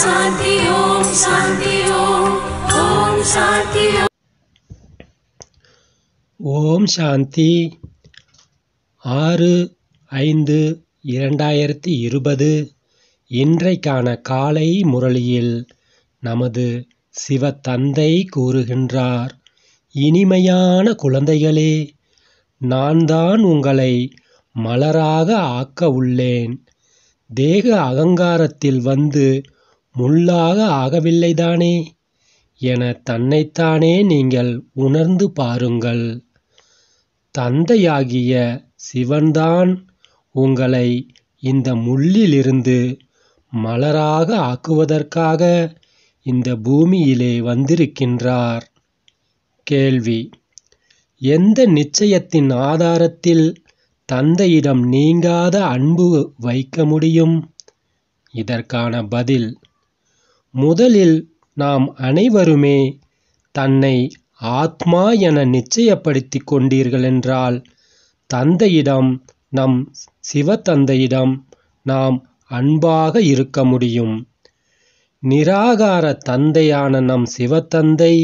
சாந்தி ஓம் சாந்தி ஓம் சாந்தி ஆறு ஐந்து இரண்டாயிரத்தி இருபது இன்றைக்கான காலை முரளியில் நமது சிவத்தந்தை கூறுகின்றார் இனிமையான குழந்தைகளே நான் தான் உங்களை மலராக ஆக்க உள்ளேன் தேக அகங்காரத்தில் வந்து முள்ளாக ஆகவில்லைதானே என தன்னைத்தானே நீங்கள் உணர்ந்து பாருங்கள் தந்தையாகிய சிவன்தான் உங்களை இந்த முள்ளிலிருந்து மலராக ஆக்குவதற்காக இந்த பூமியிலே வந்திருக்கின்றார் கேள்வி எந்த நிச்சயத்தின் ஆதாரத்தில் தந்தையிடம் நீங்காத அன்பு வைக்க முடியும் இதற்கான பதில் முதலில் நாம் அனைவருமே தன்னை ஆத்மா என நிச்சயப்படுத்தி என்றால் தந்தையிடம் நம் சிவத்தந்தையிடம் நாம் அன்பாக இருக்க முடியும் நிராகார தந்தையான நம் சிவத்தந்தை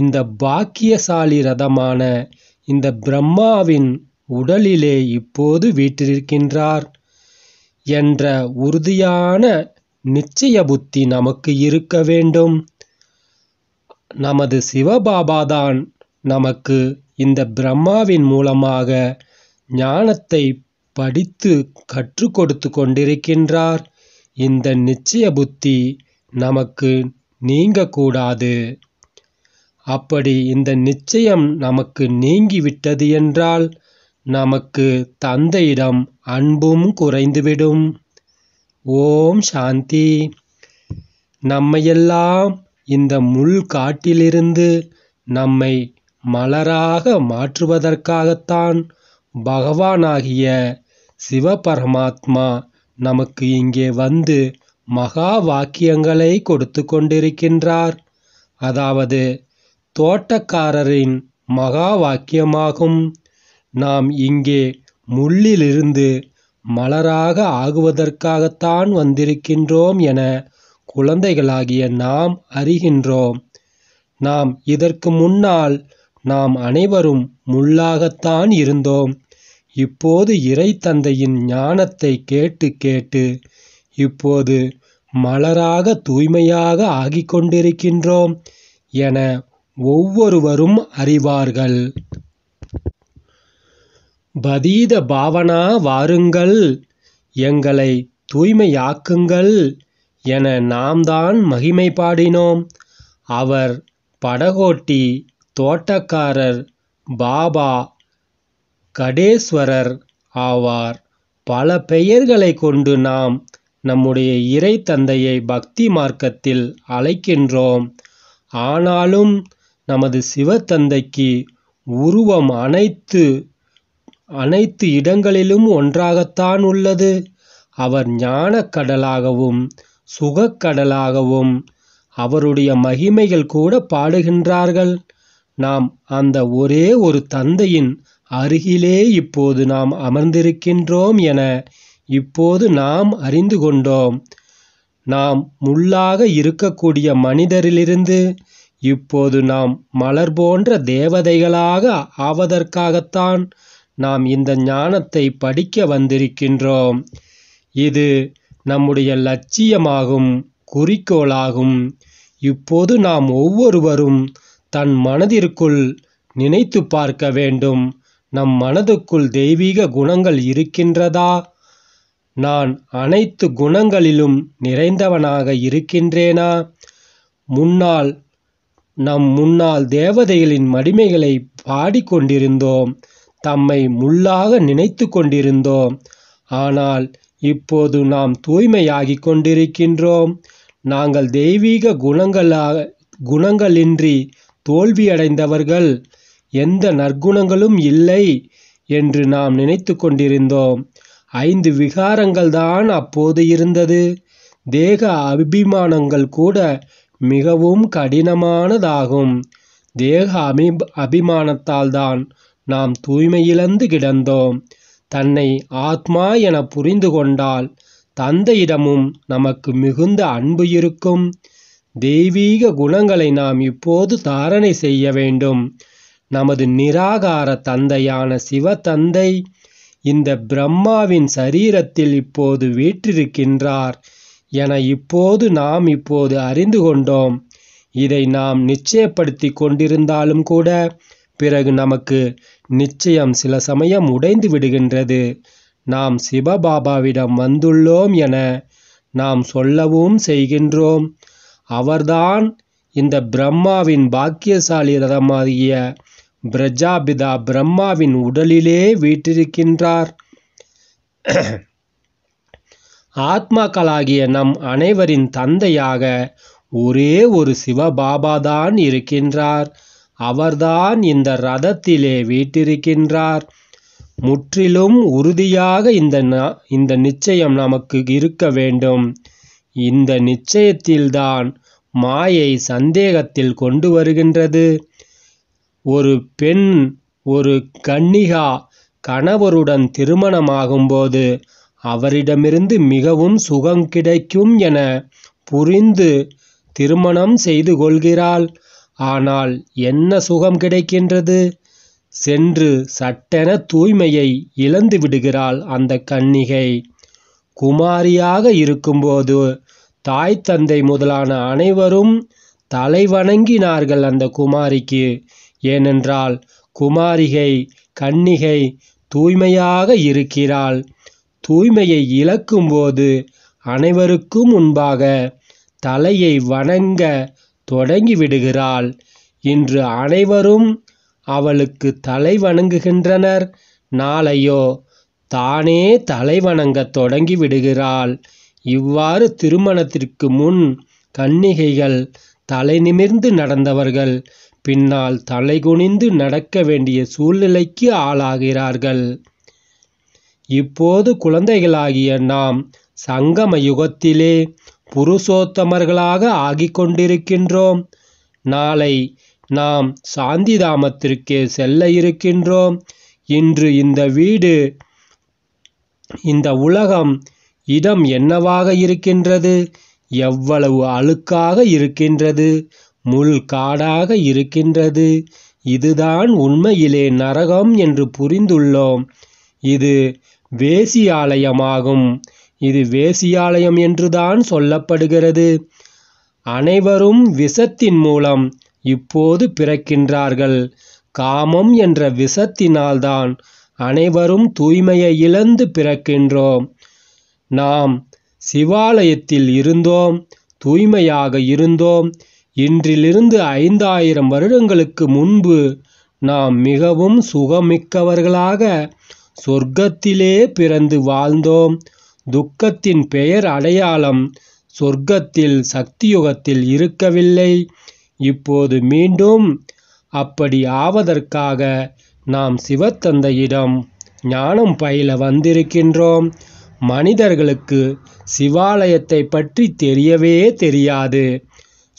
இந்த பாக்கியசாலி ரதமான இந்த பிரம்மாவின் உடலிலே இப்போது வீற்றிருக்கின்றார் என்ற உறுதியான நிச்சய புத்தி நமக்கு இருக்க வேண்டும் நமது சிவபாபாதான் நமக்கு இந்த பிரம்மாவின் மூலமாக ஞானத்தை படித்து கற்றுக் கொடுத்து கொண்டிருக்கின்றார் இந்த நிச்சய புத்தி நமக்கு நீங்கக்கூடாது அப்படி இந்த நிச்சயம் நமக்கு நீங்கிவிட்டது என்றால் நமக்கு தந்தையிடம் அன்பும் குறைந்துவிடும் ஓம் சாந்தி நம்மையெல்லாம் இந்த முள் காட்டிலிருந்து நம்மை மலராக மாற்றுவதற்காகத்தான் பகவானாகிய சிவபரமாத்மா நமக்கு இங்கே வந்து மகா வாக்கியங்களை கொடுத்து கொண்டிருக்கின்றார் அதாவது தோட்டக்காரரின் மகா வாக்கியமாகும் நாம் இங்கே முள்ளிலிருந்து மலராக ஆகுவதற்காகத்தான் வந்திருக்கின்றோம் என குழந்தைகளாகிய நாம் அறிகின்றோம் நாம் இதற்கு முன்னால் நாம் அனைவரும் முள்ளாகத்தான் இருந்தோம் இப்போது இறை தந்தையின் ஞானத்தை கேட்டு கேட்டு இப்போது மலராக தூய்மையாக ஆகிக்கொண்டிருக்கின்றோம் என ஒவ்வொருவரும் அறிவார்கள் பதீத பாவனா வாருங்கள் எங்களை தூய்மையாக்குங்கள் என நாம் தான் மகிமை பாடினோம் அவர் படகோட்டி தோட்டக்காரர் பாபா கடேஸ்வரர் ஆவார் பல பெயர்களை கொண்டு நாம் நம்முடைய இறை தந்தையை பக்தி மார்க்கத்தில் அழைக்கின்றோம் ஆனாலும் நமது சிவத்தந்தைக்கு உருவம் அனைத்து அனைத்து இடங்களிலும் ஒன்றாகத்தான் உள்ளது அவர் ஞான கடலாகவும் சுகக் கடலாகவும் அவருடைய மகிமைகள் கூட பாடுகின்றார்கள் நாம் அந்த ஒரே ஒரு தந்தையின் அருகிலே இப்போது நாம் அமர்ந்திருக்கின்றோம் என இப்போது நாம் அறிந்து கொண்டோம் நாம் முள்ளாக இருக்கக்கூடிய மனிதரிலிருந்து இப்போது நாம் மலர் போன்ற தேவதைகளாக ஆவதற்காகத்தான் நாம் இந்த ஞானத்தை படிக்க வந்திருக்கின்றோம் இது நம்முடைய லட்சியமாகும் குறிக்கோளாகும் இப்போது நாம் ஒவ்வொருவரும் தன் மனதிற்குள் நினைத்து பார்க்க வேண்டும் நம் மனதுக்குள் தெய்வீக குணங்கள் இருக்கின்றதா நான் அனைத்து குணங்களிலும் நிறைந்தவனாக இருக்கின்றேனா முன்னால் நம் முன்னால் தேவதைகளின் மடிமைகளை பாடிக்கொண்டிருந்தோம் தம்மை முள்ளாக நினைத்து கொண்டிருந்தோம் ஆனால் இப்போது நாம் தூய்மையாகி கொண்டிருக்கின்றோம் நாங்கள் தெய்வீக குணங்களாக குணங்களின்றி தோல்வியடைந்தவர்கள் எந்த நற்குணங்களும் இல்லை என்று நாம் நினைத்து கொண்டிருந்தோம் ஐந்து விகாரங்கள் தான் அப்போது இருந்தது தேக அபிமானங்கள் கூட மிகவும் கடினமானதாகும் தேக அபி அபிமானத்தால் தான் நாம் தூய்மையிழந்து கிடந்தோம் தன்னை ஆத்மா என புரிந்து கொண்டால் தந்தையிடமும் நமக்கு மிகுந்த அன்பு இருக்கும் தெய்வீக குணங்களை நாம் இப்போது தாரணை செய்ய வேண்டும் நமது நிராகார தந்தையான சிவத்தந்தை இந்த பிரம்மாவின் சரீரத்தில் இப்போது வீற்றிருக்கின்றார் என இப்போது நாம் இப்போது அறிந்து கொண்டோம் இதை நாம் நிச்சயப்படுத்தி கொண்டிருந்தாலும் கூட பிறகு நமக்கு நிச்சயம் சில சமயம் உடைந்து விடுகின்றது நாம் சிவபாபாவிடம் வந்துள்ளோம் என நாம் சொல்லவும் செய்கின்றோம் அவர்தான் இந்த பிரம்மாவின் பாக்கியசாலி ரதமாகிய பிரஜாபிதா பிரம்மாவின் உடலிலே வீட்டிருக்கின்றார் ஆத்மாக்களாகிய நம் அனைவரின் தந்தையாக ஒரே ஒரு சிவபாபாதான் இருக்கின்றார் அவர்தான் இந்த ரதத்திலே வீட்டிருக்கின்றார் முற்றிலும் உறுதியாக இந்த இந்த நிச்சயம் நமக்கு இருக்க வேண்டும் இந்த நிச்சயத்தில்தான் மாயை சந்தேகத்தில் கொண்டு வருகின்றது ஒரு பெண் ஒரு கன்னிகா கணவருடன் திருமணமாகும்போது அவரிடமிருந்து மிகவும் சுகம் கிடைக்கும் என புரிந்து திருமணம் செய்து கொள்கிறாள் ஆனால் என்ன சுகம் கிடைக்கின்றது சென்று சட்டென தூய்மையை இழந்து விடுகிறாள் அந்த கன்னிகை குமாரியாக இருக்கும்போது தாய் தந்தை முதலான அனைவரும் தலை வணங்கினார்கள் அந்த குமாரிக்கு ஏனென்றால் குமாரிகை கன்னிகை தூய்மையாக இருக்கிறாள் தூய்மையை இழக்கும்போது அனைவருக்கும் முன்பாக தலையை வணங்க தொடங்கிவிடுகிறாள் இன்று அனைவரும் அவளுக்கு தலை வணங்குகின்றனர் நாளையோ தானே தலை தொடங்கி தொடங்கிவிடுகிறாள் இவ்வாறு திருமணத்திற்கு முன் கன்னிகைகள் தலை நிமிர்ந்து நடந்தவர்கள் பின்னால் தலை குனிந்து நடக்க வேண்டிய சூழ்நிலைக்கு ஆளாகிறார்கள் இப்போது குழந்தைகளாகிய நாம் சங்கம யுகத்திலே புருஷோத்தமர்களாக ஆகிக்கொண்டிருக்கின்றோம் நாளை நாம் சாந்திதாமத்திற்கே செல்ல இருக்கின்றோம் இன்று இந்த வீடு இந்த உலகம் இடம் என்னவாக இருக்கின்றது எவ்வளவு அழுக்காக இருக்கின்றது முள் காடாக இருக்கின்றது இதுதான் உண்மையிலே நரகம் என்று புரிந்துள்ளோம் இது வேசியாலயமாகும் ஆலயமாகும் இது வேசியாலயம் என்றுதான் சொல்லப்படுகிறது அனைவரும் விஷத்தின் மூலம் இப்போது பிறக்கின்றார்கள் காமம் என்ற விஷத்தினால்தான் அனைவரும் தூய்மையை இழந்து பிறக்கின்றோம் நாம் சிவாலயத்தில் இருந்தோம் தூய்மையாக இருந்தோம் இன்றிலிருந்து ஐந்தாயிரம் வருடங்களுக்கு முன்பு நாம் மிகவும் சுகமிக்கவர்களாக சொர்க்கத்திலே பிறந்து வாழ்ந்தோம் துக்கத்தின் பெயர் அடையாளம் சொர்க்கத்தில் சக்தியுகத்தில் இருக்கவில்லை இப்போது மீண்டும் அப்படி ஆவதற்காக நாம் சிவத்தந்தையிடம் ஞானம் பயில வந்திருக்கின்றோம் மனிதர்களுக்கு சிவாலயத்தை பற்றி தெரியவே தெரியாது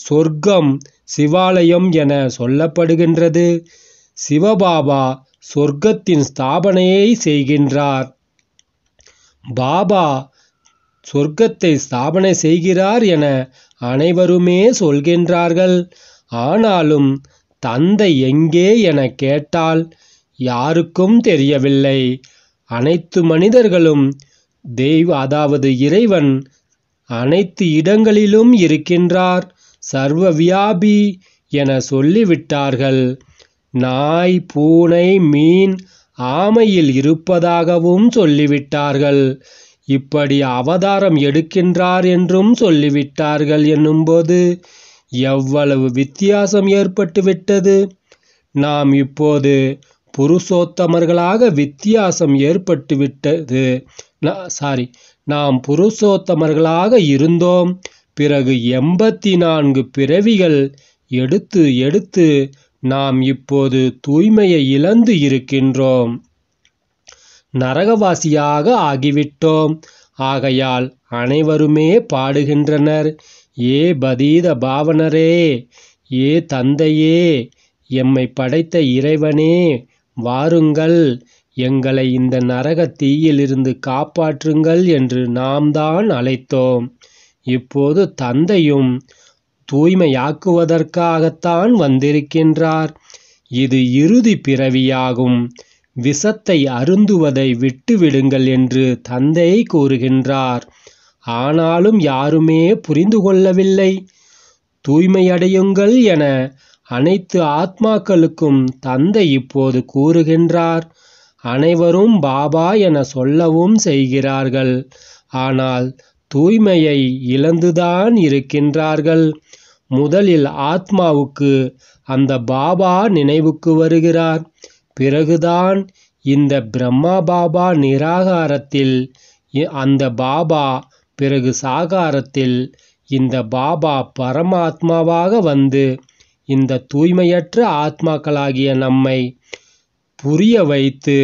சொர்க்கம் சிவாலயம் என சொல்லப்படுகின்றது சிவபாபா சொர்க்கத்தின் ஸ்தாபனையை செய்கின்றார் பாபா சொர்க்கத்தை ஸ்தாபனை செய்கிறார் என அனைவருமே சொல்கின்றார்கள் ஆனாலும் தந்தை எங்கே என கேட்டால் யாருக்கும் தெரியவில்லை அனைத்து மனிதர்களும் தெய்வ அதாவது இறைவன் அனைத்து இடங்களிலும் இருக்கின்றார் சர்வ வியாபி என சொல்லிவிட்டார்கள் நாய் பூனை மீன் ஆமையில் இருப்பதாகவும் சொல்லிவிட்டார்கள் இப்படி அவதாரம் எடுக்கின்றார் என்றும் சொல்லிவிட்டார்கள் என்னும்போது எவ்வளவு வித்தியாசம் ஏற்பட்டுவிட்டது நாம் இப்போது புருஷோத்தமர்களாக வித்தியாசம் ஏற்பட்டுவிட்டது சாரி நாம் புருஷோத்தமர்களாக இருந்தோம் பிறகு எண்பத்தி நான்கு பிறவிகள் எடுத்து எடுத்து நாம் இப்போது தூய்மையை இழந்து இருக்கின்றோம் நரகவாசியாக ஆகிவிட்டோம் ஆகையால் அனைவருமே பாடுகின்றனர் ஏ பதீத பாவனரே ஏ தந்தையே எம்மை படைத்த இறைவனே வாருங்கள் எங்களை இந்த நரக தீயிலிருந்து காப்பாற்றுங்கள் என்று நாம் தான் அழைத்தோம் இப்போது தந்தையும் தூய்மையாக்குவதற்காகத்தான் வந்திருக்கின்றார் இது இறுதி பிறவியாகும் விஷத்தை அருந்துவதை விட்டுவிடுங்கள் என்று தந்தை கூறுகின்றார் ஆனாலும் யாருமே புரிந்து கொள்ளவில்லை தூய்மையடையுங்கள் என அனைத்து ஆத்மாக்களுக்கும் தந்தை இப்போது கூறுகின்றார் அனைவரும் பாபா என சொல்லவும் செய்கிறார்கள் ஆனால் தூய்மையை இழந்துதான் இருக்கின்றார்கள் முதலில் ஆத்மாவுக்கு அந்த பாபா நினைவுக்கு வருகிறார் பிறகுதான் இந்த பிரம்மா பாபா நிராகாரத்தில் அந்த பாபா பிறகு சாகாரத்தில் இந்த பாபா பரமாத்மாவாக வந்து இந்த தூய்மையற்ற ஆத்மாக்களாகிய நம்மை புரிய வைத்து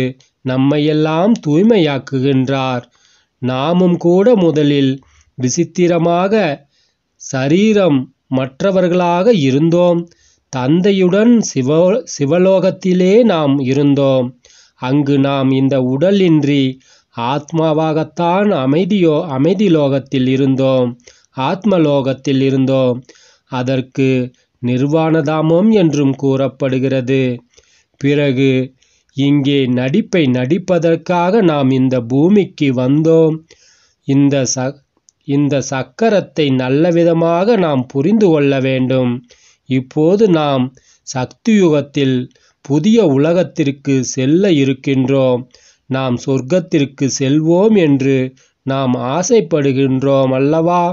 நம்மையெல்லாம் தூய்மையாக்குகின்றார் நாமும் கூட முதலில் விசித்திரமாக சரீரம் மற்றவர்களாக இருந்தோம் தந்தையுடன் சிவ சிவலோகத்திலே நாம் இருந்தோம் அங்கு நாம் இந்த உடலின்றி ஆத்மாவாகத்தான் அமைதியோ அமைதி லோகத்தில் இருந்தோம் ஆத்மலோகத்தில் இருந்தோம் அதற்கு நிர்வாணதாமம் என்றும் கூறப்படுகிறது பிறகு இங்கே நடிப்பை நடிப்பதற்காக நாம் இந்த பூமிக்கு வந்தோம் இந்த ச இந்த சக்கரத்தை நல்லவிதமாக நாம் புரிந்து கொள்ள வேண்டும் இப்போது நாம் சக்தியுகத்தில் புதிய உலகத்திற்கு செல்ல இருக்கின்றோம் நாம் சொர்க்கத்திற்கு செல்வோம் என்று நாம் ஆசைப்படுகின்றோம் அல்லவா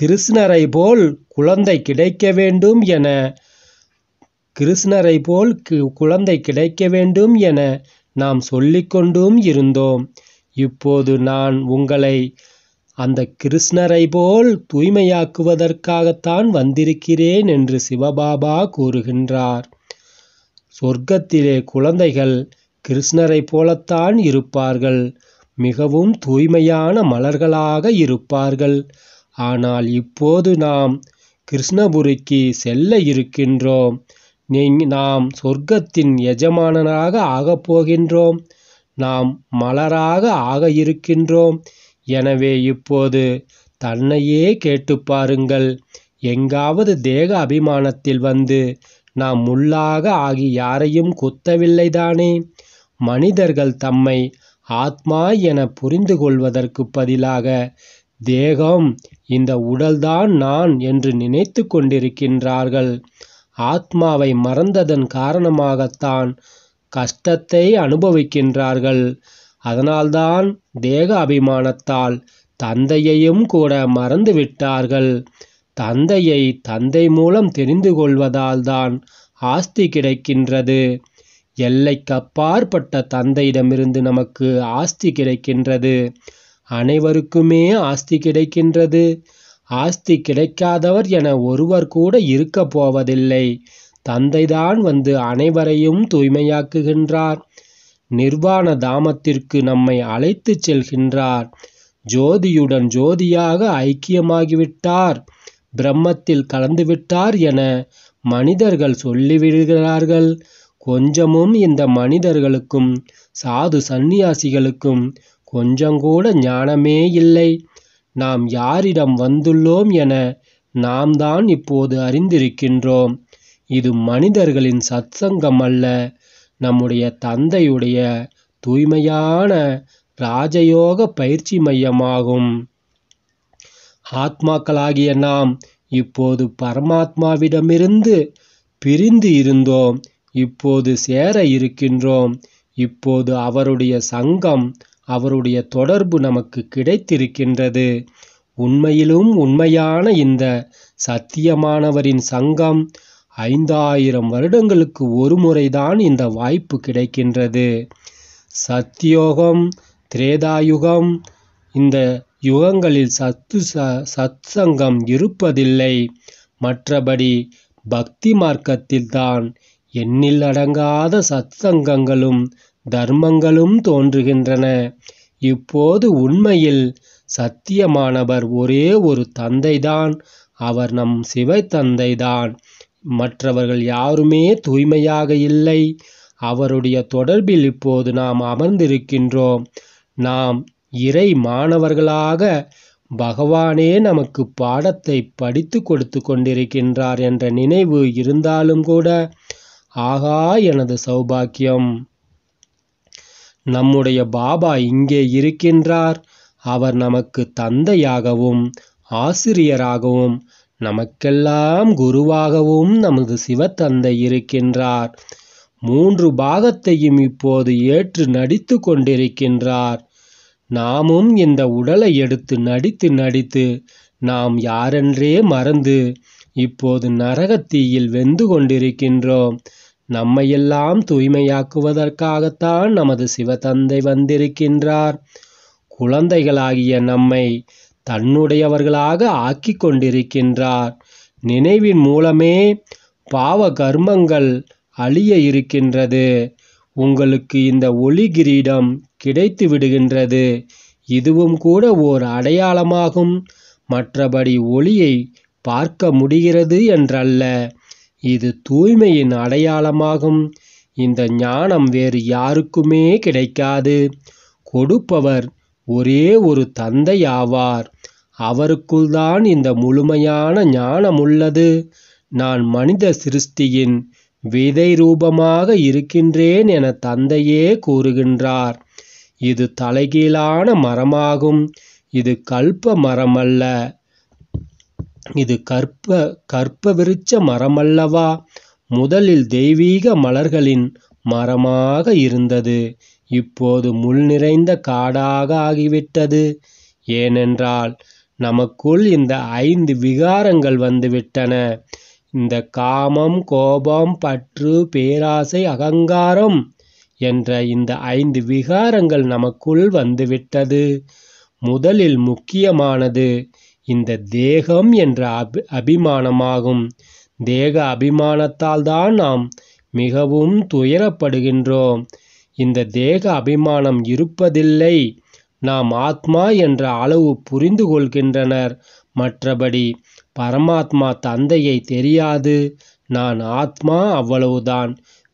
கிருஷ்ணரை போல் குழந்தை கிடைக்க வேண்டும் என கிருஷ்ணரை போல் குழந்தை கிடைக்க வேண்டும் என நாம் சொல்லிக்கொண்டும் இருந்தோம் இப்போது நான் உங்களை அந்த கிருஷ்ணரை போல் தூய்மையாக்குவதற்காகத்தான் வந்திருக்கிறேன் என்று சிவபாபா கூறுகின்றார் சொர்க்கத்திலே குழந்தைகள் கிருஷ்ணரை போலத்தான் இருப்பார்கள் மிகவும் தூய்மையான மலர்களாக இருப்பார்கள் ஆனால் இப்போது நாம் கிருஷ்ணபுரிக்கு செல்ல இருக்கின்றோம் நாம் சொர்க்கத்தின் எஜமானராக ஆகப் போகின்றோம் நாம் மலராக ஆக இருக்கின்றோம் எனவே இப்போது தன்னையே கேட்டுப் பாருங்கள் எங்காவது தேக அபிமானத்தில் வந்து நாம் முள்ளாக ஆகி யாரையும் குத்தவில்லைதானே மனிதர்கள் தம்மை ஆத்மா என புரிந்து கொள்வதற்கு பதிலாக தேகம் இந்த உடல்தான் நான் என்று நினைத்து கொண்டிருக்கின்றார்கள் ஆத்மாவை மறந்ததன் காரணமாகத்தான் கஷ்டத்தை அனுபவிக்கின்றார்கள் அதனால்தான் தேக அபிமானத்தால் தந்தையையும் கூட மறந்து விட்டார்கள் தந்தையை தந்தை மூலம் தெரிந்து கொள்வதால் தான் ஆஸ்தி கிடைக்கின்றது எல்லைக்கப்பாற்பட்ட தந்தையிடமிருந்து நமக்கு ஆஸ்தி கிடைக்கின்றது அனைவருக்குமே ஆஸ்தி கிடைக்கின்றது ஆஸ்தி கிடைக்காதவர் என ஒருவர் கூட இருக்கப் போவதில்லை தந்தைதான் வந்து அனைவரையும் தூய்மையாக்குகின்றார் நிர்வாண தாமத்திற்கு நம்மை அழைத்துச் செல்கின்றார் ஜோதியுடன் ஜோதியாக ஐக்கியமாகிவிட்டார் பிரம்மத்தில் கலந்துவிட்டார் என மனிதர்கள் சொல்லிவிடுகிறார்கள் கொஞ்சமும் இந்த மனிதர்களுக்கும் சாது சந்நியாசிகளுக்கும் கொஞ்சங்கூட ஞானமே இல்லை நாம் யாரிடம் வந்துள்ளோம் என நாம் தான் இப்போது அறிந்திருக்கின்றோம் இது மனிதர்களின் சத்சங்கம் அல்ல நம்முடைய தந்தையுடைய தூய்மையான ராஜயோக பயிற்சி மையமாகும் ஆத்மாக்களாகிய நாம் இப்போது பரமாத்மாவிடமிருந்து பிரிந்து இருந்தோம் இப்போது சேர இருக்கின்றோம் இப்போது அவருடைய சங்கம் அவருடைய தொடர்பு நமக்கு கிடைத்திருக்கின்றது உண்மையிலும் உண்மையான இந்த சத்தியமானவரின் சங்கம் ஐந்தாயிரம் வருடங்களுக்கு ஒரு முறைதான் இந்த வாய்ப்பு கிடைக்கின்றது சத்தியோகம் திரேதாயுகம் இந்த யுகங்களில் சத்து ச சத்சங்கம் இருப்பதில்லை மற்றபடி பக்தி மார்க்கத்தில்தான் எண்ணில் அடங்காத சத்சங்கங்களும் தர்மங்களும் தோன்றுகின்றன இப்போது உண்மையில் சத்தியமானவர் ஒரே ஒரு தந்தைதான் அவர் நம் தந்தைதான் மற்றவர்கள் யாருமே தூய்மையாக இல்லை அவருடைய தொடர்பில் இப்போது நாம் அமர்ந்திருக்கின்றோம் நாம் இறை மாணவர்களாக பகவானே நமக்கு பாடத்தை படித்து கொடுத்து கொண்டிருக்கின்றார் என்ற நினைவு இருந்தாலும் கூட ஆகா எனது சௌபாக்கியம் நம்முடைய பாபா இங்கே இருக்கின்றார் அவர் நமக்கு தந்தையாகவும் ஆசிரியராகவும் நமக்கெல்லாம் குருவாகவும் நமது சிவத்தந்தை இருக்கின்றார் மூன்று பாகத்தையும் இப்போது ஏற்று நடித்து கொண்டிருக்கின்றார் நாமும் இந்த உடலை எடுத்து நடித்து நடித்து நாம் யாரென்றே மறந்து இப்போது நரகத்தீயில் வெந்து கொண்டிருக்கின்றோம் நம்மையெல்லாம் தூய்மையாக்குவதற்காகத்தான் நமது சிவதந்தை வந்திருக்கின்றார் குழந்தைகளாகிய நம்மை தன்னுடையவர்களாக ஆக்கி கொண்டிருக்கின்றார் நினைவின் மூலமே பாவ கர்மங்கள் அழிய இருக்கின்றது உங்களுக்கு இந்த ஒளி கிரீடம் கிடைத்து விடுகின்றது இதுவும் கூட ஓர் அடையாளமாகும் மற்றபடி ஒளியை பார்க்க முடிகிறது என்றல்ல இது தூய்மையின் அடையாளமாகும் இந்த ஞானம் வேறு யாருக்குமே கிடைக்காது கொடுப்பவர் ஒரே ஒரு தந்தை ஆவார் அவருக்குள்தான் இந்த முழுமையான ஞானமுள்ளது நான் மனித சிருஷ்டியின் விதை ரூபமாக இருக்கின்றேன் என தந்தையே கூறுகின்றார் இது தலைகீழான மரமாகும் இது கல்ப மரமல்ல இது கற்ப கற்ப மரம் மரமல்லவா முதலில் தெய்வீக மலர்களின் மரமாக இருந்தது இப்போது முள் நிறைந்த காடாக ஆகிவிட்டது ஏனென்றால் நமக்குள் இந்த ஐந்து விகாரங்கள் வந்துவிட்டன இந்த காமம் கோபம் பற்று பேராசை அகங்காரம் என்ற இந்த ஐந்து விகாரங்கள் நமக்குள் வந்துவிட்டது முதலில் முக்கியமானது இந்த தேகம் என்ற அபி அபிமானமாகும் தேக அபிமானத்தால் தான் நாம் மிகவும் துயரப்படுகின்றோம் இந்த தேக அபிமானம் இருப்பதில்லை நாம் ஆத்மா என்ற அளவு புரிந்து கொள்கின்றனர் மற்றபடி பரமாத்மா தந்தையை தெரியாது நான் ஆத்மா அவ்வளவுதான்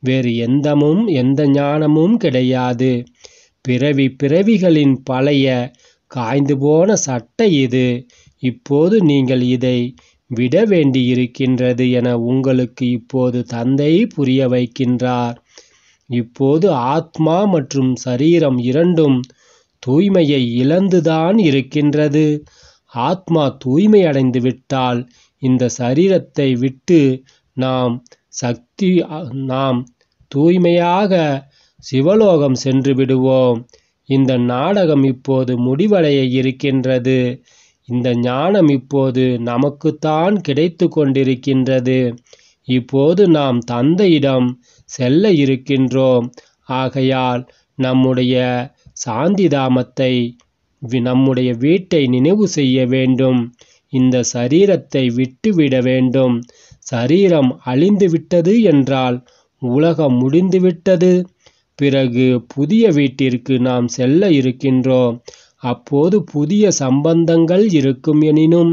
வேறு எந்தமும் எந்த ஞானமும் கிடையாது பிறவி பிறவிகளின் பழைய காய்ந்து போன சட்டை இது இப்போது நீங்கள் இதை விட வேண்டியிருக்கின்றது என உங்களுக்கு இப்போது தந்தை புரிய வைக்கின்றார் இப்போது ஆத்மா மற்றும் சரீரம் இரண்டும் தூய்மையை இழந்துதான் இருக்கின்றது ஆத்மா தூய்மையடைந்து விட்டால் இந்த சரீரத்தை விட்டு நாம் சக்தி நாம் தூய்மையாக சிவலோகம் சென்று விடுவோம் இந்த நாடகம் இப்போது முடிவடைய இருக்கின்றது இந்த ஞானம் இப்போது நமக்குத்தான் கிடைத்து கொண்டிருக்கின்றது இப்போது நாம் தந்தையிடம் செல்ல இருக்கின்றோம் ஆகையால் நம்முடைய சாந்திதாமத்தை நம்முடைய வீட்டை நினைவு செய்ய வேண்டும் இந்த சரீரத்தை விட்டுவிட வேண்டும் சரீரம் அழிந்துவிட்டது என்றால் உலகம் முடிந்துவிட்டது பிறகு புதிய வீட்டிற்கு நாம் செல்ல இருக்கின்றோம் அப்போது புதிய சம்பந்தங்கள் இருக்கும் எனினும்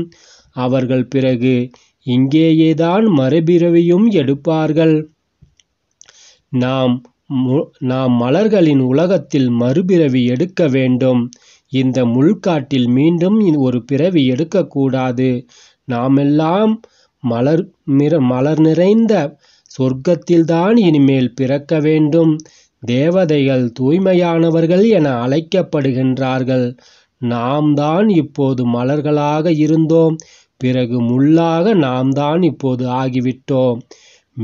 அவர்கள் பிறகு இங்கேயேதான் மறுபிறவியும் எடுப்பார்கள் நாம் நாம் மலர்களின் உலகத்தில் மறுபிறவி எடுக்க வேண்டும் இந்த முள்காட்டில் மீண்டும் ஒரு பிறவி எடுக்கக்கூடாது நாமெல்லாம் மலர் மலர் நிறைந்த சொர்க்கத்தில்தான் இனிமேல் பிறக்க வேண்டும் தேவதைகள் தூய்மையானவர்கள் என அழைக்கப்படுகின்றார்கள் நாம் தான் இப்போது மலர்களாக இருந்தோம் பிறகு முள்ளாக நாம் தான் இப்போது ஆகிவிட்டோம்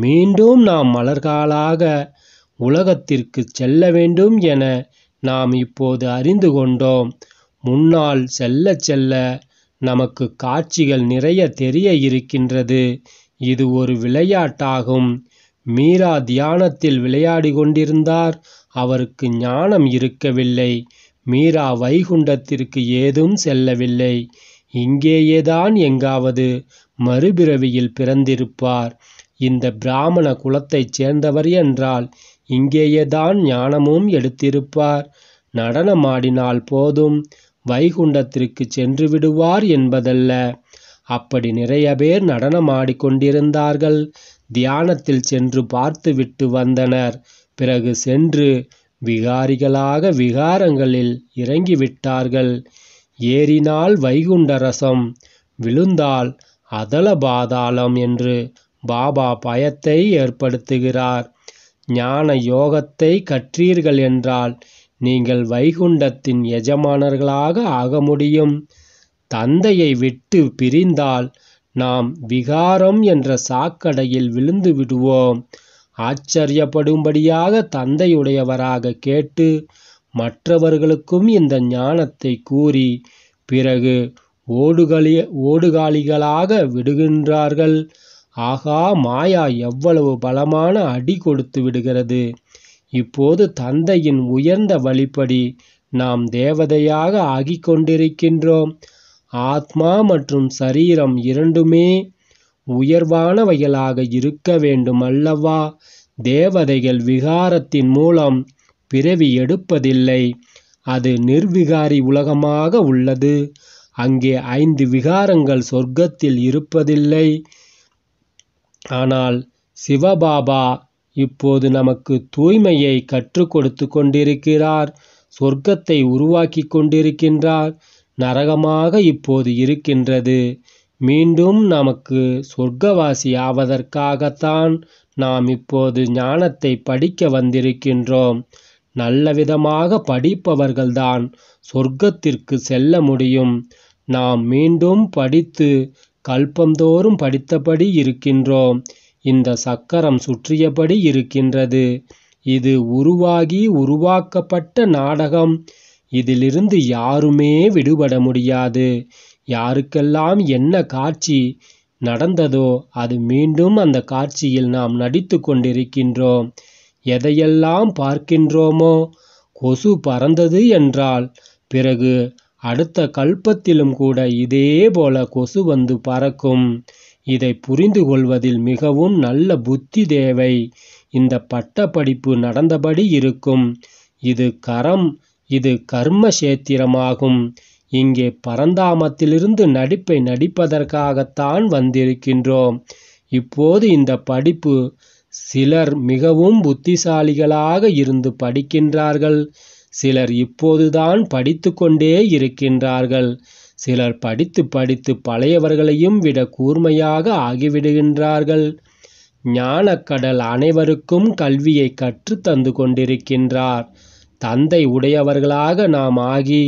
மீண்டும் நாம் மலர்களாக உலகத்திற்கு செல்ல வேண்டும் என நாம் இப்போது அறிந்து கொண்டோம் முன்னால் செல்ல செல்ல நமக்கு காட்சிகள் நிறைய தெரிய இருக்கின்றது இது ஒரு விளையாட்டாகும் மீரா தியானத்தில் விளையாடி கொண்டிருந்தார் அவருக்கு ஞானம் இருக்கவில்லை மீரா வைகுண்டத்திற்கு ஏதும் செல்லவில்லை இங்கேயேதான் எங்காவது மறுபிறவியில் பிறந்திருப்பார் இந்த பிராமண குலத்தைச் சேர்ந்தவர் என்றால் இங்கேயேதான் ஞானமும் எடுத்திருப்பார். நடனமாடினால் போதும் வைகுண்டத்திற்கு சென்று விடுவார் என்பதல்ல. அப்படி நிறைய பேர் நடனமாடிக்கொண்டிருந்தார்கள் தியானத்தில் சென்று பார்த்துவிட்டு வந்தனர். பிறகு சென்று விகாரிகளாக விகாரங்களில் இறங்கிவிட்டார்கள். ஏறினால் வைகுண்ட ரசம் விழுந்தால் அதல பாதாளம் என்று பாபா பயத்தை ஏற்படுத்துகிறார். ஞான யோகத்தை கற்றீர்கள் என்றால் நீங்கள் வைகுண்டத்தின் எஜமானர்களாக ஆக முடியும் தந்தையை விட்டு பிரிந்தால் நாம் விகாரம் என்ற சாக்கடையில் விழுந்து விடுவோம் ஆச்சரியப்படும்படியாக தந்தையுடையவராக கேட்டு மற்றவர்களுக்கும் இந்த ஞானத்தை கூறி பிறகு ஓடுகாலிகளாக விடுகின்றார்கள். ஆகா மாயா எவ்வளவு பலமான அடி கொடுத்து விடுகிறது இப்போது தந்தையின் உயர்ந்த வழிப்படி நாம் தேவதையாக ஆகிக் கொண்டிருக்கின்றோம் ஆத்மா மற்றும் சரீரம் இரண்டுமே உயர்வானவைகளாக இருக்க வேண்டும் அல்லவா தேவதைகள் விகாரத்தின் மூலம் பிறவி எடுப்பதில்லை அது நிர்விகாரி உலகமாக உள்ளது அங்கே ஐந்து விகாரங்கள் சொர்க்கத்தில் இருப்பதில்லை ஆனால் சிவபாபா இப்போது நமக்கு தூய்மையை கற்றுக் கொடுத்து கொண்டிருக்கிறார் சொர்க்கத்தை உருவாக்கி கொண்டிருக்கின்றார் நரகமாக இப்போது இருக்கின்றது மீண்டும் நமக்கு சொர்க்கவாசி ஆவதற்காகத்தான் நாம் இப்போது ஞானத்தை படிக்க வந்திருக்கின்றோம் நல்ல விதமாக படிப்பவர்கள்தான் சொர்க்கத்திற்கு செல்ல முடியும் நாம் மீண்டும் படித்து கல்பந்தோறும் படித்தபடி இருக்கின்றோம் இந்த சக்கரம் சுற்றியபடி இருக்கின்றது இது உருவாகி உருவாக்கப்பட்ட நாடகம் இதிலிருந்து யாருமே விடுபட முடியாது யாருக்கெல்லாம் என்ன காட்சி நடந்ததோ அது மீண்டும் அந்த காட்சியில் நாம் நடித்து கொண்டிருக்கின்றோம் எதையெல்லாம் பார்க்கின்றோமோ கொசு பறந்தது என்றால் பிறகு அடுத்த கல்பத்திலும் கூட இதே போல கொசு வந்து பறக்கும் இதை புரிந்து கொள்வதில் மிகவும் நல்ல புத்தி தேவை இந்த பட்டப்படிப்பு நடந்தபடி இருக்கும் இது கரம் இது கர்ம சேத்திரமாகும் இங்கே பரந்தாமத்திலிருந்து நடிப்பை நடிப்பதற்காகத்தான் வந்திருக்கின்றோம் இப்போது இந்த படிப்பு சிலர் மிகவும் புத்திசாலிகளாக இருந்து படிக்கின்றார்கள் சிலர் இப்போதுதான் படித்து கொண்டே இருக்கின்றார்கள் சிலர் படித்து படித்து பழையவர்களையும் விட கூர்மையாக ஆகிவிடுகின்றார்கள் ஞானக்கடல் அனைவருக்கும் கல்வியை கற்று தந்து கொண்டிருக்கின்றார் தந்தை உடையவர்களாக நாம் ஆகி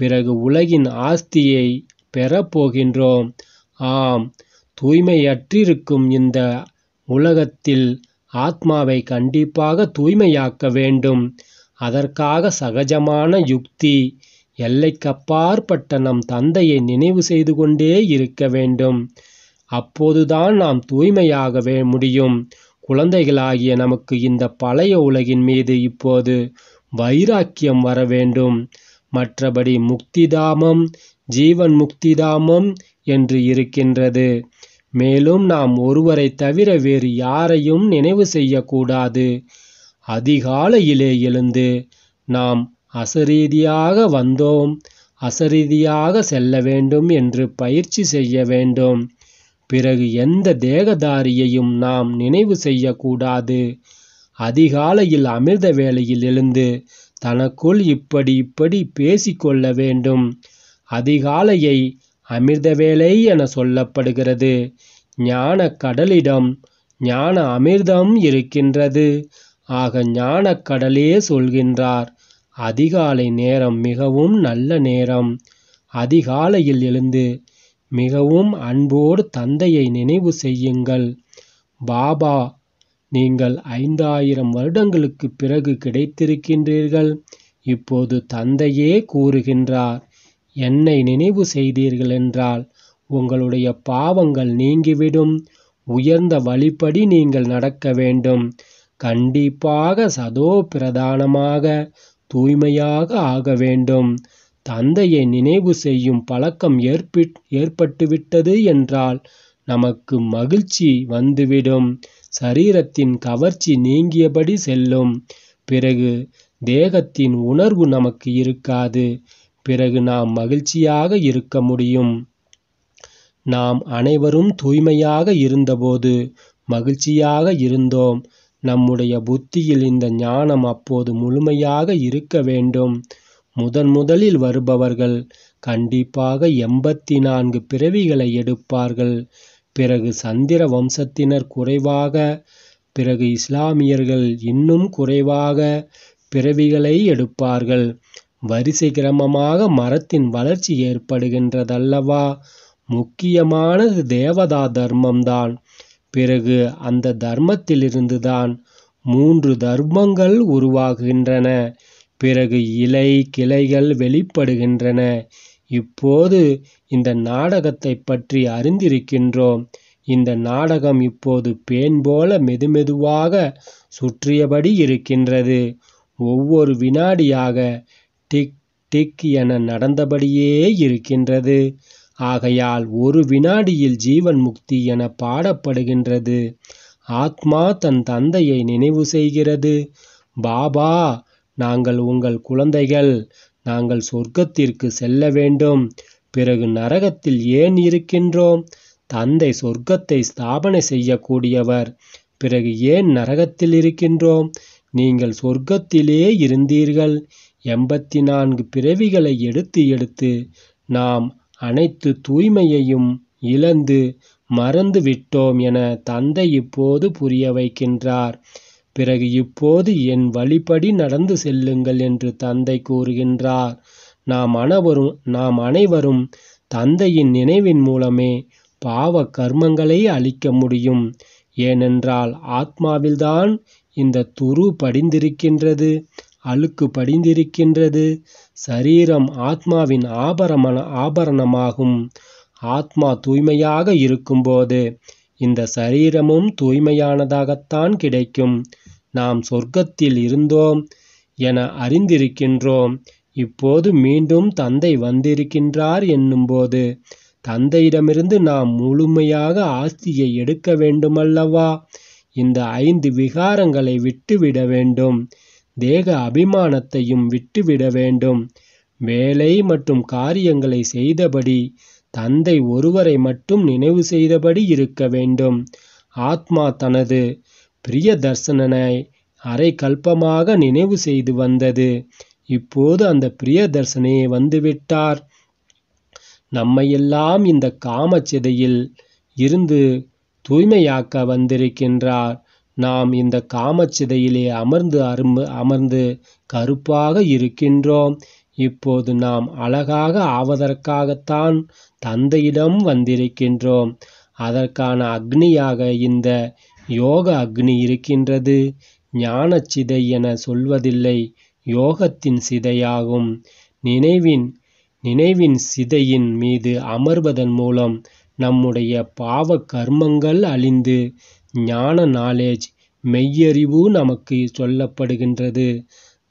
பிறகு உலகின் ஆஸ்தியை பெறப்போகின்றோம் ஆம் தூய்மையற்றிருக்கும் இந்த உலகத்தில் ஆத்மாவை கண்டிப்பாக தூய்மையாக்க வேண்டும் அதற்காக சகஜமான யுக்தி எல்லைக்கப்பாற்பட்ட நம் தந்தையை நினைவு செய்து கொண்டே இருக்க வேண்டும் அப்போதுதான் நாம் தூய்மையாகவே முடியும் குழந்தைகளாகிய நமக்கு இந்த பழைய உலகின் மீது இப்போது வைராக்கியம் வர வேண்டும் மற்றபடி முக்திதாமம் ஜீவன் முக்திதாமம் என்று இருக்கின்றது மேலும் நாம் ஒருவரை தவிர வேறு யாரையும் நினைவு செய்யக்கூடாது அதிகாலையிலே எழுந்து நாம் அசரீதியாக வந்தோம் அசரீதியாக செல்ல வேண்டும் என்று பயிற்சி செய்ய வேண்டும் பிறகு எந்த தேகதாரியையும் நாம் நினைவு செய்யக்கூடாது அதிகாலையில் அமிர்த வேளையில் எழுந்து தனக்குள் இப்படி இப்படி பேசிக்கொள்ள வேண்டும் அதிகாலையை அமிர்த வேலை என சொல்லப்படுகிறது ஞான கடலிடம் ஞான அமிர்தம் இருக்கின்றது ஆக ஞானக்கடலே சொல்கின்றார் அதிகாலை நேரம் மிகவும் நல்ல நேரம் அதிகாலையில் எழுந்து மிகவும் அன்போடு தந்தையை நினைவு செய்யுங்கள் பாபா நீங்கள் ஐந்தாயிரம் வருடங்களுக்கு பிறகு கிடைத்திருக்கின்றீர்கள் இப்போது தந்தையே கூறுகின்றார் என்னை நினைவு செய்தீர்கள் என்றால் உங்களுடைய பாவங்கள் நீங்கிவிடும் உயர்ந்த வழிப்படி நீங்கள் நடக்க வேண்டும் கண்டிப்பாக சதோ பிரதானமாக தூய்மையாக ஆக வேண்டும் தந்தையை நினைவு செய்யும் பழக்கம் ஏற்பட்டுவிட்டது என்றால் நமக்கு மகிழ்ச்சி வந்துவிடும் சரீரத்தின் கவர்ச்சி நீங்கியபடி செல்லும் பிறகு தேகத்தின் உணர்வு நமக்கு இருக்காது பிறகு நாம் மகிழ்ச்சியாக இருக்க முடியும் நாம் அனைவரும் தூய்மையாக இருந்தபோது மகிழ்ச்சியாக இருந்தோம் நம்முடைய புத்தியில் இந்த ஞானம் அப்போது முழுமையாக இருக்க வேண்டும் முதன் முதலில் வருபவர்கள் கண்டிப்பாக எண்பத்தி நான்கு பிறவிகளை எடுப்பார்கள் பிறகு சந்திர வம்சத்தினர் குறைவாக பிறகு இஸ்லாமியர்கள் இன்னும் குறைவாக பிறவிகளை எடுப்பார்கள் வரிசை கிரமமாக மரத்தின் வளர்ச்சி ஏற்படுகின்றதல்லவா முக்கியமானது தேவதா தர்மம்தான் பிறகு அந்த தர்மத்திலிருந்துதான் மூன்று தர்மங்கள் உருவாகின்றன பிறகு இலை கிளைகள் வெளிப்படுகின்றன இப்போது இந்த நாடகத்தை பற்றி அறிந்திருக்கின்றோம் இந்த நாடகம் இப்போது பேன் போல மெதுமெதுவாக சுற்றியபடி இருக்கின்றது ஒவ்வொரு வினாடியாக டிக் டிக் என நடந்தபடியே இருக்கின்றது ஆகையால் ஒரு வினாடியில் ஜீவன் முக்தி என பாடப்படுகின்றது ஆத்மா தன் தந்தையை நினைவு செய்கிறது பாபா நாங்கள் உங்கள் குழந்தைகள் நாங்கள் சொர்க்கத்திற்கு செல்ல வேண்டும் பிறகு நரகத்தில் ஏன் இருக்கின்றோம் தந்தை சொர்க்கத்தை ஸ்தாபனை செய்யக்கூடியவர் பிறகு ஏன் நரகத்தில் இருக்கின்றோம் நீங்கள் சொர்க்கத்திலே இருந்தீர்கள் எண்பத்தி நான்கு பிறவிகளை எடுத்து எடுத்து நாம் அனைத்து தூய்மையையும் இழந்து மறந்து விட்டோம் என தந்தை இப்போது புரிய வைக்கின்றார் பிறகு இப்போது என் வழிபடி நடந்து செல்லுங்கள் என்று தந்தை கூறுகின்றார் நாம் அனைவரும் நாம் அனைவரும் தந்தையின் நினைவின் மூலமே பாவ கர்மங்களை அழிக்க முடியும் ஏனென்றால் ஆத்மாவில்தான் இந்த துரு படிந்திருக்கின்றது அழுக்கு படிந்திருக்கின்றது சரீரம் ஆத்மாவின் ஆபரமன ஆபரணமாகும் ஆத்மா தூய்மையாக இருக்கும்போது இந்த சரீரமும் தூய்மையானதாகத்தான் கிடைக்கும் நாம் சொர்க்கத்தில் இருந்தோம் என அறிந்திருக்கின்றோம் இப்போது மீண்டும் தந்தை வந்திருக்கின்றார் என்னும்போது தந்தையிடமிருந்து நாம் முழுமையாக ஆஸ்தியை எடுக்க வேண்டுமல்லவா இந்த ஐந்து விகாரங்களை விட்டுவிட வேண்டும் தேக அபிமானத்தையும் விட்டுவிட வேண்டும் வேலை மற்றும் காரியங்களை செய்தபடி தந்தை ஒருவரை மட்டும் நினைவு செய்தபடி இருக்க வேண்டும் ஆத்மா தனது பிரிய தர்சனனை அரை கல்பமாக நினைவு செய்து வந்தது இப்போது அந்த பிரிய தர்சனே வந்துவிட்டார் நம்மையெல்லாம் இந்த காமச்சிதையில் இருந்து தூய்மையாக்க வந்திருக்கின்றார் நாம் இந்த காமச்சிதையிலே அமர்ந்து அரும்பு அமர்ந்து கருப்பாக இருக்கின்றோம் இப்போது நாம் அழகாக ஆவதற்காகத்தான் தந்தையிடம் வந்திருக்கின்றோம் அதற்கான அக்னியாக இந்த யோக அக்னி இருக்கின்றது ஞான சிதை என சொல்வதில்லை யோகத்தின் சிதையாகும் நினைவின் நினைவின் சிதையின் மீது அமர்வதன் மூலம் நம்முடைய பாவ கர்மங்கள் அழிந்து ஞான நாலேஜ் மெய்யறிவு நமக்கு சொல்லப்படுகின்றது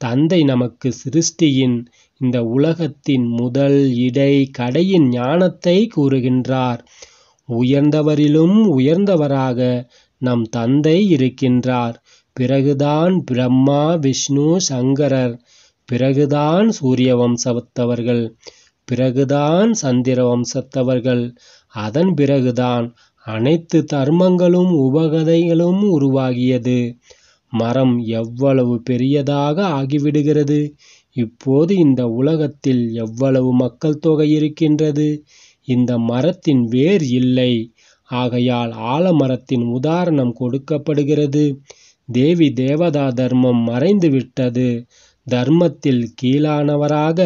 தந்தை நமக்கு சிருஷ்டியின் இந்த உலகத்தின் முதல் இடை கடையின் ஞானத்தை கூறுகின்றார் உயர்ந்தவரிலும் உயர்ந்தவராக நம் தந்தை இருக்கின்றார் பிறகுதான் பிரம்மா விஷ்ணு சங்கரர் பிறகுதான் சூரிய வம்சத்தவர்கள் பிறகுதான் சந்திர வம்சத்தவர்கள் அதன் பிறகுதான் அனைத்து தர்மங்களும் உபகதைகளும் உருவாகியது மரம் எவ்வளவு பெரியதாக ஆகிவிடுகிறது இப்போது இந்த உலகத்தில் எவ்வளவு மக்கள் தொகை இருக்கின்றது இந்த மரத்தின் வேர் இல்லை ஆகையால் ஆலமரத்தின் உதாரணம் கொடுக்கப்படுகிறது தேவி தேவதா தர்மம் மறைந்துவிட்டது தர்மத்தில் கீழானவராக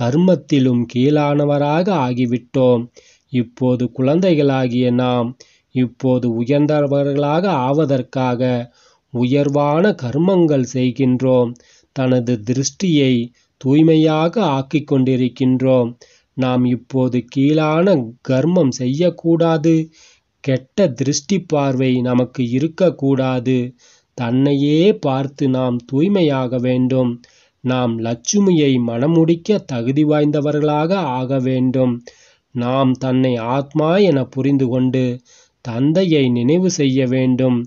கர்மத்திலும் கீழானவராக ஆகிவிட்டோம் இப்போது குழந்தைகளாகிய நாம் இப்போது உயர்ந்தவர்களாக ஆவதற்காக உயர்வான கர்மங்கள் செய்கின்றோம் தனது திருஷ்டியை தூய்மையாக ஆக்கி கொண்டிருக்கின்றோம் நாம் இப்போது கீழான கர்மம் செய்யக்கூடாது கெட்ட திருஷ்டி பார்வை நமக்கு இருக்கக்கூடாது தன்னையே பார்த்து நாம் தூய்மையாக வேண்டும் நாம் லட்சுமியை மனமுடிக்க தகுதி வாய்ந்தவர்களாக ஆக வேண்டும் நாம் தன்னை ஆத்மா என புரிந்து கொண்டு தந்தையை நினைவு செய்ய வேண்டும்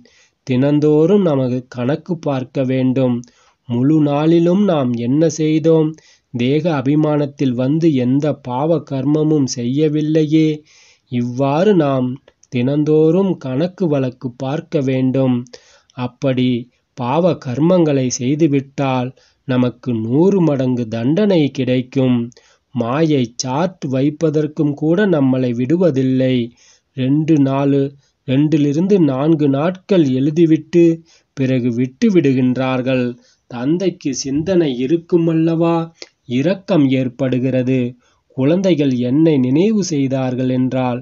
தினந்தோறும் நமது கணக்கு பார்க்க வேண்டும் முழு நாளிலும் நாம் என்ன செய்தோம் தேக அபிமானத்தில் வந்து எந்த பாவ கர்மமும் செய்யவில்லையே இவ்வாறு நாம் தினந்தோறும் கணக்கு வழக்கு பார்க்க வேண்டும் அப்படி பாவ கர்மங்களை செய்துவிட்டால் நமக்கு நூறு மடங்கு தண்டனை கிடைக்கும் மாயை சாட் வைப்பதற்கும் கூட நம்மளை விடுவதில்லை ரெண்டு நாலு ரெண்டிலிருந்து நான்கு நாட்கள் எழுதிவிட்டு பிறகு விட்டு விடுகின்றார்கள் தந்தைக்கு சிந்தனை இருக்குமல்லவா இரக்கம் ஏற்படுகிறது குழந்தைகள் என்னை நினைவு செய்தார்கள் என்றால்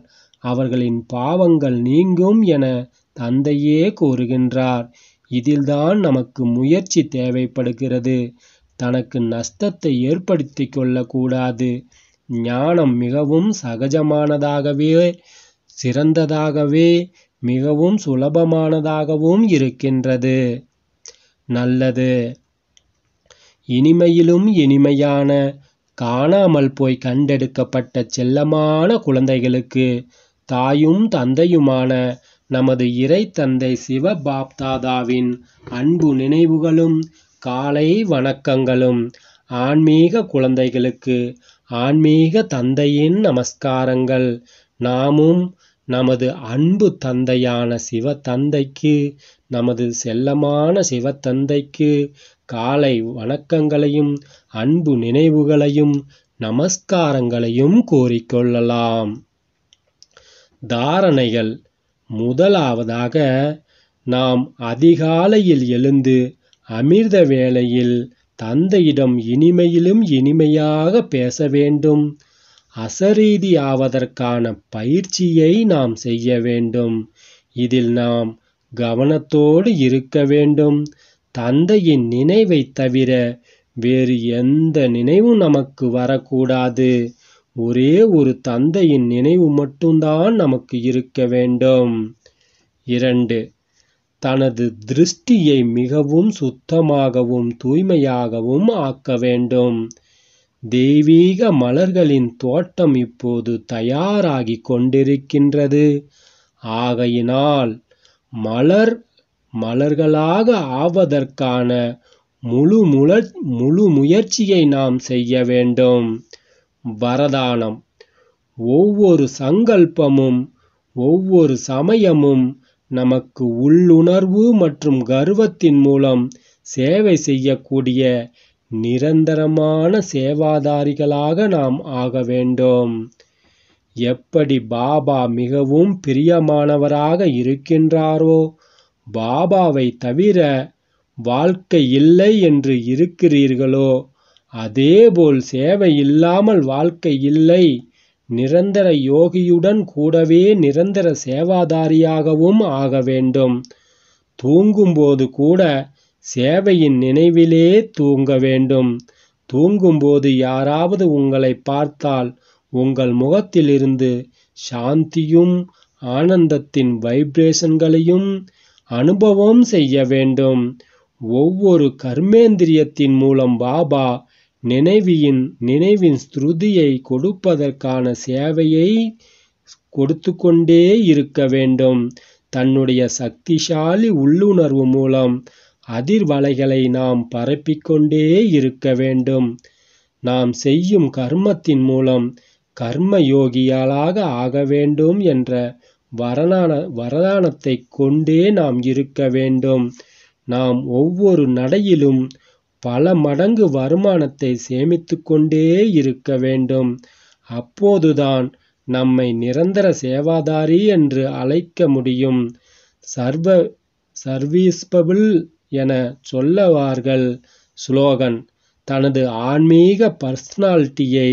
அவர்களின் பாவங்கள் நீங்கும் என தந்தையே கூறுகின்றார் இதில்தான் நமக்கு முயற்சி தேவைப்படுகிறது தனக்கு நஷ்டத்தை ஏற்படுத்தி கொள்ளக்கூடாது ஞானம் மிகவும் சகஜமானதாகவே சிறந்ததாகவே மிகவும் சுலபமானதாகவும் இருக்கின்றது நல்லது இனிமையிலும் இனிமையான காணாமல் போய் கண்டெடுக்கப்பட்ட செல்லமான குழந்தைகளுக்கு தாயும் தந்தையுமான நமது இறை தந்தை சிவபாப்தாதாவின் அன்பு நினைவுகளும் காலை வணக்கங்களும் ஆன்மீக குழந்தைகளுக்கு ஆன்மீக தந்தையின் நமஸ்காரங்கள் நாமும் நமது அன்பு தந்தையான சிவ தந்தைக்கு நமது செல்லமான சிவ தந்தைக்கு காலை வணக்கங்களையும் அன்பு நினைவுகளையும் நமஸ்காரங்களையும் கோரிக்கொள்ளலாம் தாரணைகள் முதலாவதாக நாம் அதிகாலையில் எழுந்து அமிர்த வேளையில் தந்தையிடம் இனிமையிலும் இனிமையாக பேச வேண்டும் அசரீதியாவதற்கான பயிற்சியை நாம் செய்ய வேண்டும் இதில் நாம் கவனத்தோடு இருக்க வேண்டும் தந்தையின் நினைவை தவிர வேறு எந்த நினைவும் நமக்கு வரக்கூடாது ஒரே ஒரு தந்தையின் நினைவு மட்டும்தான் நமக்கு இருக்க வேண்டும் இரண்டு தனது திருஷ்டியை மிகவும் சுத்தமாகவும் தூய்மையாகவும் ஆக்க வேண்டும் தெய்வீக மலர்களின் தோட்டம் இப்போது தயாராகி கொண்டிருக்கின்றது ஆகையினால் மலர் மலர்களாக ஆவதற்கான முழு முல முழு முயற்சியை நாம் செய்ய வேண்டும் வரதானம் ஒவ்வொரு சங்கல்பமும் ஒவ்வொரு சமயமும் நமக்கு உள்ளுணர்வு மற்றும் கர்வத்தின் மூலம் சேவை செய்யக்கூடிய நிரந்தரமான சேவாதாரிகளாக நாம் ஆக வேண்டும் எப்படி பாபா மிகவும் பிரியமானவராக இருக்கின்றாரோ பாபாவை தவிர வாழ்க்கை இல்லை என்று இருக்கிறீர்களோ அதேபோல் சேவை இல்லாமல் வாழ்க்கை இல்லை நிரந்தர யோகியுடன் கூடவே நிரந்தர சேவாதாரியாகவும் ஆக வேண்டும் தூங்கும்போது கூட சேவையின் நினைவிலே தூங்க வேண்டும் தூங்கும்போது யாராவது உங்களை பார்த்தால் உங்கள் முகத்திலிருந்து சாந்தியும் ஆனந்தத்தின் வைப்ரேஷன்களையும் அனுபவம் செய்ய வேண்டும் ஒவ்வொரு கர்மேந்திரியத்தின் மூலம் பாபா நினைவியின் நினைவின் ஸ்ருதியை கொடுப்பதற்கான சேவையை கொடுத்து கொண்டே இருக்க வேண்டும் தன்னுடைய சக்திசாலி உள்ளுணர்வு மூலம் அதிர்வலைகளை நாம் பரப்பிக்கொண்டே இருக்க வேண்டும் நாம் செய்யும் கர்மத்தின் மூலம் கர்ம யோகியாளாக ஆக வேண்டும் என்ற வரலான வரதானத்தை கொண்டே நாம் இருக்க வேண்டும் நாம் ஒவ்வொரு நடையிலும் பல மடங்கு வருமானத்தை சேமித்துக்கொண்டே இருக்க வேண்டும் அப்போதுதான் நம்மை நிரந்தர சேவாதாரி என்று அழைக்க முடியும் சர்வ சர்வீஸ்பபிள் என சொல்லவார்கள் ஸ்லோகன் தனது ஆன்மீக பர்சனாலிட்டியை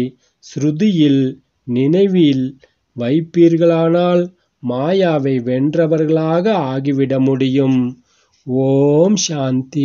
ஸ்ருதியில் நினைவில் வைப்பீர்களானால் மாயாவை வென்றவர்களாக ஆகிவிட முடியும் ஓம் சாந்தி